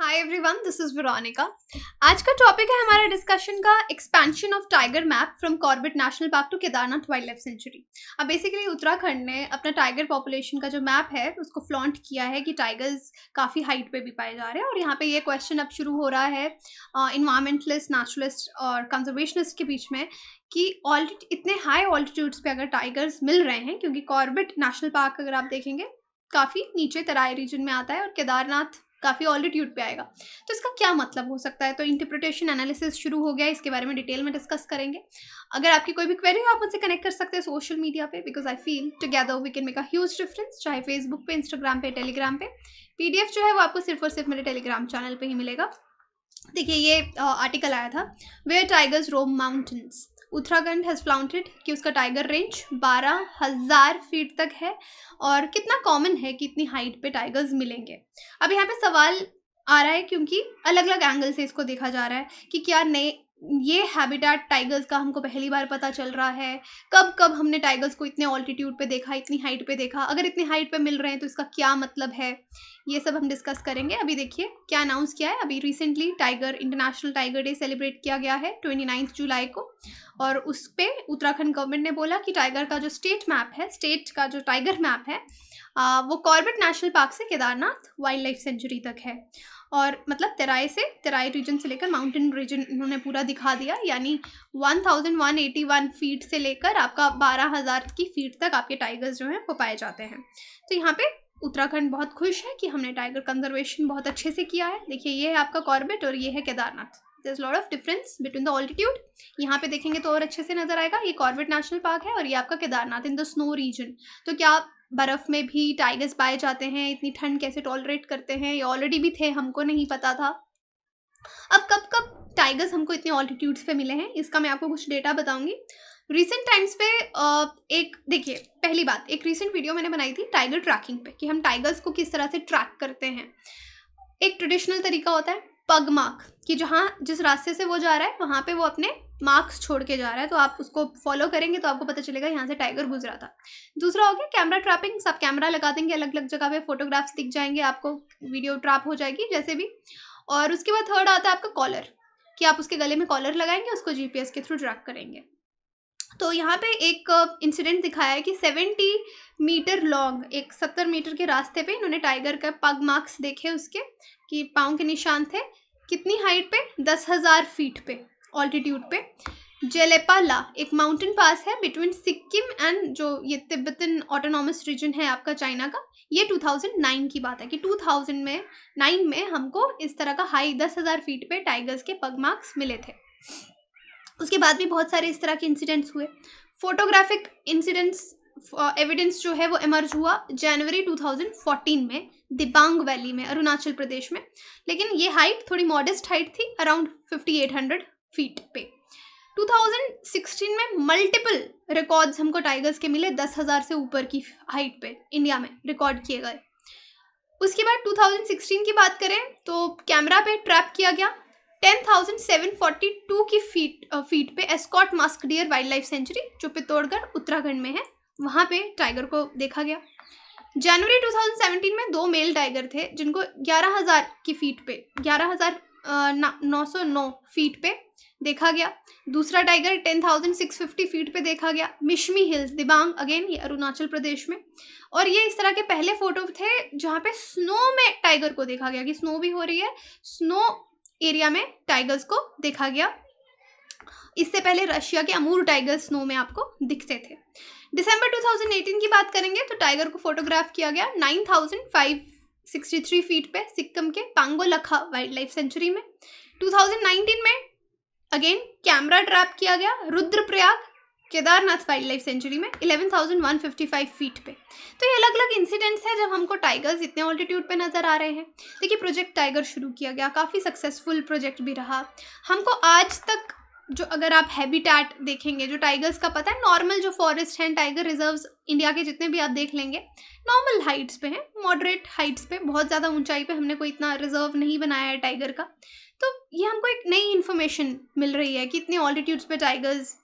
hi everyone this is Veronica आज का topic है हमारा डिस्कशन का expansion of tiger map from Corbett national Park to Kedarnath wild life sanctuary अब basically Uttarakhand ने अपना टाइगर पॉपुलेशन का जो मैप है उसको फ्लॉन्ट किया है कि टाइगर्स काफ़ी हाइट पे भी पाए जा रहे हैं और यहाँ पे ये क्वेश्चन अब शुरू हो रहा है इन्वायरमेंटलिस्ट uh, नेचुरलिस्ट और कंजर्वेशनिस्ट के बीच में कि ऑल्ट इतने हाई ऑल्टीट्यूड्स पे अगर टाइगर्स मिल रहे हैं क्योंकि कॉर्बेट नेशनल पार्क अगर आप देखेंगे काफ़ी नीचे तराई रीजन में आता है और केदारनाथ काफ़ी ऑल्टीट्यूड पे आएगा तो इसका क्या मतलब हो सकता है तो इंटरप्रिटेशन एनालिसिस शुरू हो गया इसके बारे में डिटेल में डिस्कस करेंगे अगर आपकी कोई भी क्वेरी हो आप उनसे कनेक्ट कर सकते हैं सोशल मीडिया पे because I feel together we can make a huge difference चाहे फेसबुक पे इंस्टाग्राम पे टेलीग्राम पे पीडीएफ जो है वो आपको सिर्फ और सिर्फ मेरे टेलीग्राम चैनल पर ही मिलेगा देखिए ये आर्टिकल आया था where tigers roam mountains Uttarakhand has flaunted कि उसका टाइगर रेंज बारह हज़ार फीट तक है और कितना कॉमन है कि इतनी हाइट पे टाइगर्स मिलेंगे अब यहाँ पे सवाल आ रहा है क्योंकि अलग अलग एंगल से इसको देखा जा रहा है कि क्या नए ये हैबिटेट टाइगर्स का हमको पहली बार पता चल रहा है कब कब हमने टाइगर्स को इतने ऑल्टीट्यूड पे देखा इतनी हाइट पे देखा अगर इतनी हाइट पे मिल रहे हैं तो इसका क्या मतलब है ये सब हम डिस्कस करेंगे अभी देखिए क्या अनाउंस किया है अभी recently tiger international tiger day celebrate किया गया है ट्वेंटी जुलाई को और उस पर उत्तराखंड गवर्नमेंट ने बोला कि टाइगर का जो स्टेट मैप है स्टेट का जो टाइगर मैप है आ, वो कॉर्बेट नेशनल पार्क से केदारनाथ वाइल्ड लाइफ सेंचुरी तक है और मतलब तराई से तराई रीजन से लेकर माउंटेन रीजन इन्होंने पूरा दिखा दिया यानी 1181 फीट से लेकर आपका 12000 की फीट तक आपके टाइगर्स जो हैं वो पाए जाते हैं तो यहाँ पे उत्तराखंड बहुत खुश है कि हमने टाइगर कंजर्वेशन बहुत अच्छे से किया है देखिए ये है आपका कॉर्बेट और ये है केदारनाथ दस lord of difference between the altitude यहाँ पे देखेंगे तो और अच्छे से नजर आएगा ये कॉर्बेट नेशनल पार्क है और ये आपका Kedarnath in the snow region तो क्या आप बर्फ़ में भी टाइगर्स पाए जाते हैं इतनी ठंड कैसे टॉलरेट करते हैं ये ऑलरेडी भी थे हमको नहीं पता था अब कब कब टाइगर्स हमको इतने ऑल्टीट्यूड्स पे मिले हैं इसका मैं आपको कुछ डेटा बताऊंगी रिसेंट टाइम्स पे एक देखिए पहली बात एक रिसेंट वीडियो मैंने बनाई थी टाइगर ट्रैकिंग पे कि हम टाइगर्स को किस तरह से ट्रैक करते हैं एक ट्रेडिशनल तरीका होता है पग मार्क कि जहाँ जिस रास्ते से वो जा रहा है वहाँ पे वो अपने मार्क्स छोड़ के जा रहा है तो आप उसको फॉलो करेंगे तो आपको पता चलेगा यहाँ से टाइगर गुजरा था दूसरा हो गया कैमरा ट्रैपिंग सब कैमरा लगा देंगे अलग अलग जगह पे फोटोग्राफ्स दिख जाएंगे आपको वीडियो ट्रैप हो जाएगी जैसे भी और उसके बाद थर्ड आता है आपका कॉलर कि आप उसके गले में कॉलर लगाएंगे उसको जीपीएस के थ्रू ट्रैक करेंगे तो यहाँ पे एक इंसिडेंट uh, दिखाया है कि सेवेंटी मीटर लॉन्ग एक सत्तर मीटर के रास्ते पे इन्होंने टाइगर का पग मार्क्स देखे उसके कि पाँव के निशान थे कितनी हाइट पे दस हज़ार फीट पे ऑल्टीट्यूड पे जेलेपाला एक माउंटेन पास है बिटवीन सिक्किम एंड जो ये तिब्बतन ऑटोनॉमस रीजन है आपका चाइना का ये 2009 की बात है कि 2000 में नाइन में हमको इस तरह का हाई दस हज़ार फीट पे टाइगर्स के पग मार्क्स मिले थे उसके बाद भी बहुत सारे इस तरह के इंसिडेंट्स हुए फोटोग्राफिक इंसिडेंट्स एविडेंस जो है वो इमर्ज हुआ जनवरी 2014 में दिबांग वैली में अरुणाचल प्रदेश में लेकिन ये हाइट थोड़ी मॉडेस्ट हाइट थी अराउंड 5800 फीट पे 2016 में मल्टीपल रिकॉर्ड्स हमको टाइगर्स के मिले दस हज़ार से ऊपर की हाइट पे इंडिया में रिकॉर्ड किए गए उसके बाद 2016 की बात करें तो कैमरा पे ट्रैप किया गया 10,742 की फीट फीट पे Askot musk deer wild life sanctuary जो पिथौड़गढ़ उत्तराखंड में है वहाँ पे टाइगर को देखा गया जनवरी 2017 में दो मेल टाइगर थे जिनको 11,000 की फीट पे 11,909 फीट पे देखा गया दूसरा टाइगर 10,650 फीट पे देखा गया मिशमी हिल्स दिबांग अगेन ये अरुणाचल प्रदेश में और ये इस तरह के पहले फोटो थे जहाँ पे स्नो में टाइगर को देखा गया कि स्नो भी हो रही है स्नो एरिया में टाइगर्स को देखा गया इससे पहले रशिया के अमूर टाइगर स्नो में आपको दिखते थे दिसंबर 2018 की बात करेंगे तो टाइगर को फोटोग्राफ किया गया 9,563 फीट पे सिक्किम के पांगो लखा वाइल्ड लाइफ सेंचुरी में 2019 में अगेन कैमरा ट्रैप किया गया Rudraprayag Kedarnath wild life sanctuary में 11,155 फीट पे तो ये अलग अलग इंसिडेंट्स हैं जब हमको टाइगर्स इतने ऑल्टीट्यूड पे नज़र आ रहे हैं देखिए प्रोजेक्ट टाइगर शुरू किया गया काफ़ी सक्सेसफुल प्रोजेक्ट भी रहा हमको आज तक जो अगर आप हैबिटेट देखेंगे जो टाइगर्स का पता है नॉर्मल जो फॉरेस्ट हैं टाइगर रिजर्व्स इंडिया के जितने भी आप देख लेंगे नॉर्मल हाइट्स पे हैं मॉडरेट हाइट्स पे बहुत ज़्यादा ऊंचाई पे हमने कोई इतना रिजर्व नहीं बनाया है टाइगर का तो ये हमको एक नई इन्फॉर्मेशन मिल रही है कि इतने ऑल्टीट्यूड्स पे टाइगर्स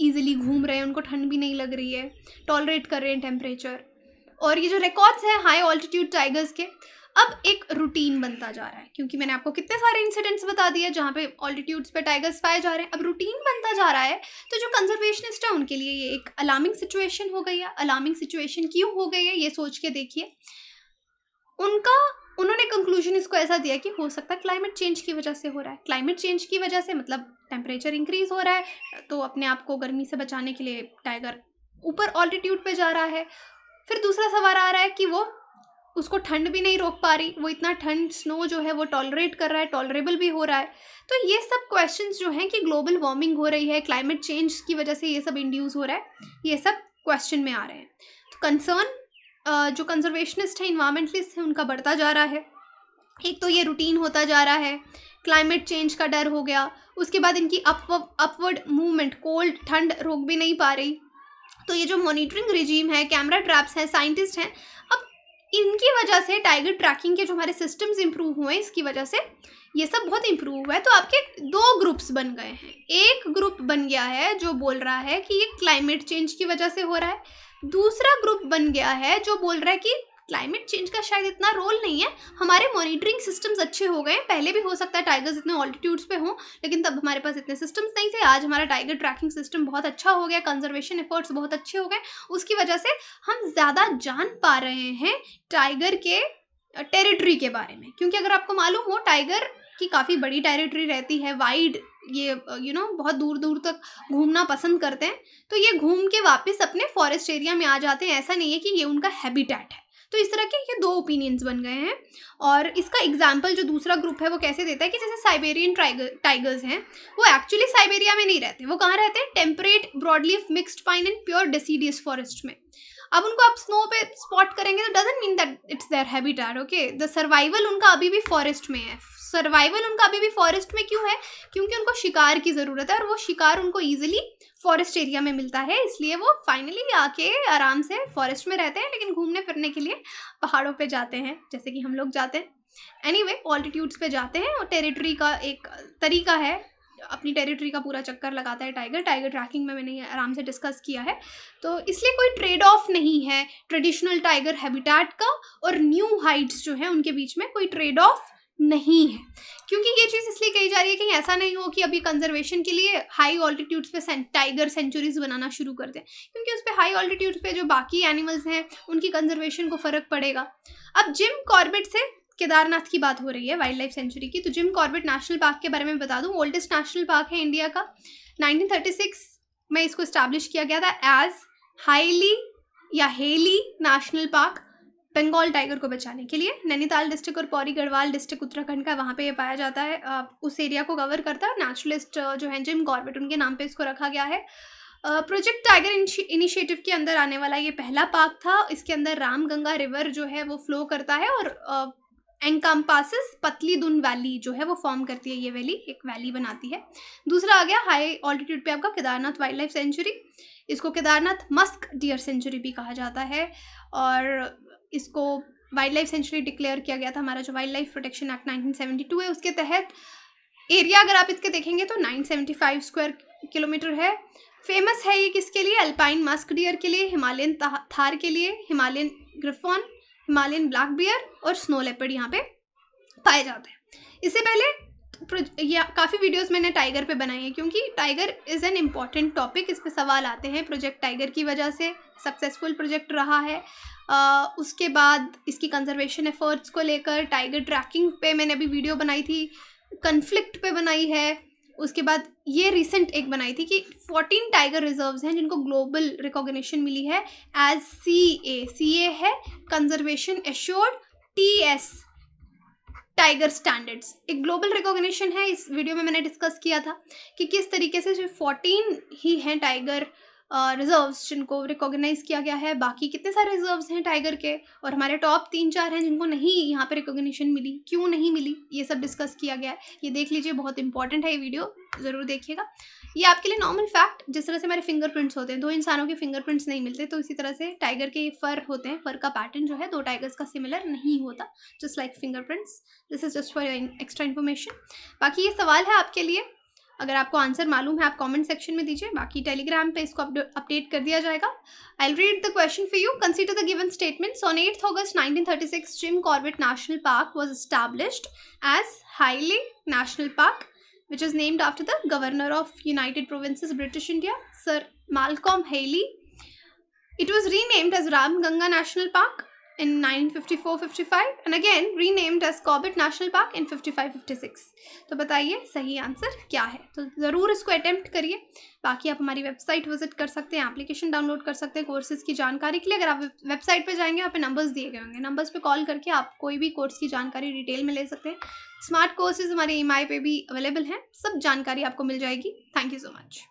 ईजिली घूम रहे हैं उनको ठंड भी नहीं लग रही है टॉलरेट कर रहे हैं टेम्परेचर और ये जो रिकॉर्ड्स हैं हाई ऑल्टीट्यूड टाइगर्स के अब एक रूटीन बनता जा रहा है क्योंकि मैंने आपको कितने सारे इंसिडेंट्स बता दिए जहाँ पे ऑल्टीट्यूड्स पे टाइगर्स पाए जा रहे हैं अब रूटीन बनता जा रहा है तो जो कंजर्वेशनिस्ट है उनके लिए ये एक अलार्मिंग सिचुएशन हो गई है अलार्मिंग सिचुएशन क्यों हो गई है ये सोच के देखिए उनका उन्होंने कंक्लूजन इसको ऐसा दिया कि हो सकता है क्लाइमेट चेंज की वजह से हो रहा है क्लाइमेट चेंज की वजह से मतलब टेम्परेचर इंक्रीज़ हो रहा है तो अपने आप को गर्मी से बचाने के लिए टाइगर ऊपर ऑल्टीट्यूड पे जा रहा है फिर दूसरा सवाल आ रहा है कि वो उसको ठंड भी नहीं रोक पा रही वो इतना ठंड स्नो जो है वो टॉलरेट कर रहा है टॉलरेबल भी हो रहा है तो ये सब क्वेश्चंस जो हैं कि ग्लोबल वार्मिंग हो रही है क्लाइमेट चेंज की वजह से ये सब इंड्यूस हो रहा है ये सब क्वेश्चन में आ रहे हैं तो कंसर्न जो कंजर्वेशनिस्ट हैं इन्वामेंटलिस्ट हैं उनका बढ़ता जा रहा है एक तो ये रूटीन होता जा रहा है क्लाइमेट चेंज का डर हो गया उसके बाद इनकी अपवर्ड मूवमेंट कोल्ड ठंड रोक भी नहीं पा रही तो ये जो मॉनिटरिंग रिजीम है कैमरा ट्रैप्स हैं साइंटिस्ट हैं अब इनकी वजह से टाइगर ट्रैकिंग के जो हमारे सिस्टम्स इम्प्रूव हुए हैं इसकी वजह से ये सब बहुत इम्प्रूव हुआ है तो आपके दो ग्रुप्स बन गए हैं एक ग्रुप बन गया है जो बोल रहा है कि ये क्लाइमेट चेंज की वजह से हो रहा है दूसरा ग्रुप बन गया है जो बोल रहा है कि क्लाइमेट चेंज का शायद इतना रोल नहीं है हमारे मॉनिटरिंग सिस्टम्स अच्छे हो गए हैं पहले भी हो सकता है टाइगर्स इतने ऑल्टीट्यूड्स पे हों लेकिन तब हमारे पास इतने सिस्टम्स नहीं थे आज हमारा टाइगर ट्रैकिंग सिस्टम बहुत अच्छा हो गया कंजर्वेशन एफर्ट्स बहुत अच्छे हो गए उसकी वजह से हम ज़्यादा जान पा रहे हैं टाइगर के टेरिटरी के बारे में क्योंकि अगर आपको मालूम हो टाइगर की काफ़ी बड़ी टेरिटरी रहती है वाइड ये यू नो बहुत दूर दूर तक घूमना पसंद करते हैं तो ये घूम के वापस अपने फॉरेस्ट एरिया में आ जाते हैं ऐसा नहीं है कि ये उनका हैबिटेट है तो इस तरह के ये दो ओपिनियंस बन गए हैं और इसका एग्जाम्पल जो दूसरा ग्रुप है वो कैसे देता है कि जैसे साइबेरियन टाइगर टाइगर्स हैं वो एक्चुअली साइबेरिया में नहीं रहते वो कहाँ रहते हैं temperate broadleaf mixed pine and pure deciduous forest में अब उनको आप स्नो पे स्पॉट करेंगे तो doesn't mean that it's their habitat okay the survival उनका अभी भी फॉरेस्ट में है सर्वाइवल उनका अभी भी फॉरेस्ट में क्यों है क्योंकि उनको शिकार की ज़रूरत है और वो शिकार उनको ईजिली फॉरेस्ट एरिया में मिलता है इसलिए वो फाइनली आके आराम से फॉरेस्ट में रहते हैं लेकिन घूमने फिरने के लिए पहाड़ों पे जाते हैं जैसे कि हम लोग जाते हैं एनी वे ऑल्टीट्यूड्स पे जाते हैं और टेरिटरी का एक तरीका है अपनी टेरिटरी का पूरा चक्कर लगाता है टाइगर टाइगर ट्रैकिंग में मैंने आराम से डिस्कस किया है तो इसलिए कोई ट्रेड ऑफ नहीं है ट्रेडिशनल टाइगर हैबिटाट का और न्यू हाइट्स जो है उनके बीच में कोई ट्रेड ऑफ नहीं है क्योंकि ये चीज़ इसलिए कही जा रही है कि ऐसा नहीं हो कि अभी कंजर्वेशन के लिए हाई ऑल्टीट्यूड्स पे सें, टाइगर सेंचुरीज बनाना शुरू कर दें क्योंकि उस पर हाई ऑल्टीट्यूड पे जो बाकी एनिमल्स हैं उनकी कंजर्वेशन को फ़र्क पड़ेगा अब जिम कॉर्बेट से केदारनाथ की बात हो रही है वाइल्ड लाइफ सेंचुरी की तो जिम कॉर्बेट नेशनल पार्क के बारे में बता दूँ ओल्डेस्ट नेशनल पार्क है इंडिया का 1936 में इसको इस्टेब्लिश किया गया था एज हाईली या Hailey national park Bengal tiger को बचाने के लिए नैनीताल डिस्ट्रिक्ट और पौरी गढ़वाल डिस्ट्रिक्ट उत्तराखंड का वहाँ पे ये पाया जाता है उस एरिया को कवर करता है नेचुरलिस्ट जो है जिम गॉर्बेट उनके नाम पे इसको रखा गया है प्रोजेक्ट टाइगर इनिशिएटिव के अंदर आने वाला ये पहला पार्क था इसके अंदर रामगंगा रिवर जो है वो फ्लो करता है और एनकम्पासिस पतली दुन वैली जो है वो फॉर्म करती है ये वैली एक वैली बनाती है दूसरा आ गया हाई ऑल्टीट्यूड पे आपका केदारनाथ वाइल्ड लाइफ सेंचुरी इसको केदारनाथ मस्क डियर सेंचुरी भी कहा जाता है और इसको वाइल्ड लाइफ सेंचुरी डिक्लेयर किया गया था हमारा जो wild life protection act nineteen है उसके तहत एरिया अगर आप इसके देखेंगे तो नाइन स्क्वायर किलोमीटर है फेमस है ये किसके लिए अल्पाइन मस्क डियर के लिए हिमालयन था, थार के लिए Himalayan griffon Himalayan black bear और स्नो लेपर्ड यहाँ पे पाए जाते हैं इससे पहले या काफ़ी वीडियोस मैंने टाइगर पे बनाई है क्योंकि tiger is an important topic इस पे सवाल आते हैं प्रोजेक्ट टाइगर की वजह से सक्सेसफुल प्रोजेक्ट रहा है आ, उसके बाद इसकी कंजर्वेशन एफर्ट्स को लेकर टाइगर ट्रैकिंग पे मैंने अभी वीडियो बनाई थी कन्फ्लिक्ट बनाई है उसके बाद ये रिसेंट एक बनाई थी कि फोर्टीन टाइगर रिजर्व्स हैं जिनको ग्लोबल रिकॉग्निशन मिली है as C A C A है conservation assured T S tiger standards एक ग्लोबल रिकॉग्निशन है इस वीडियो में मैंने डिस्कस किया था कि किस तरीके से सिर्फ फोर्टीन ही हैं टाइगर रिजर्व्स जिनको रिकॉग्नाइज़ किया गया है बाकी कितने सारे रिजर्व्स हैं टाइगर के और हमारे टॉप तीन चार हैं जिनको नहीं यहाँ पे रिकॉग्निशन मिली क्यों नहीं मिली ये सब डिस्कस किया गया है ये देख लीजिए बहुत इंपॉर्टेंट है ये वीडियो ज़रूर देखिएगा ये आपके लिए नॉर्मल फैक्ट जिस तरह से हमारे फिंगरप्रिंट्स होते हैं दो इंसानों के फिंगरप्रिंट्स नहीं मिलते तो इसी तरह से टाइगर के फर होते हैं फर का पैटर्न जो है दो टाइगर्स का सिमिलर नहीं होता just like fingerprints this is just for extra information बाकी ये सवाल है आपके लिए अगर आपको आंसर मालूम है आप कमेंट सेक्शन में दीजिए बाकी टेलीग्राम पे इसको अपडेट कर दिया जाएगा I read the question for you consider the given statements on eighth August 1936 Jim Corbett national park was established as Hailey national park which is named after the governor of United provinces British India sir Malcolm Hailey it was renamed as Ram Ganga national park in 1954-55 and again renamed as Corbett National Park in 55-56 तो बताइए सही answer क्या है तो ज़रूर इसको attempt करिए बाकी आप हमारी वेबसाइट विजिट कर सकते हैं एप्लीकेशन डाउनलोड कर सकते हैं कोर्सेज़ की जानकारी के लिए अगर आप वेबसाइट पे जाएंगे वहाँ पे नंबर्स दिए गए होंगे नंबर्स पे कॉल करके आप कोई भी कोर्स की जानकारी डिटेल में ले सकते हैं स्मार्ट कोर्सेज हमारे ई e पे भी अवेलेबल हैं सब जानकारी आपको मिल जाएगी थैंक यू सो मच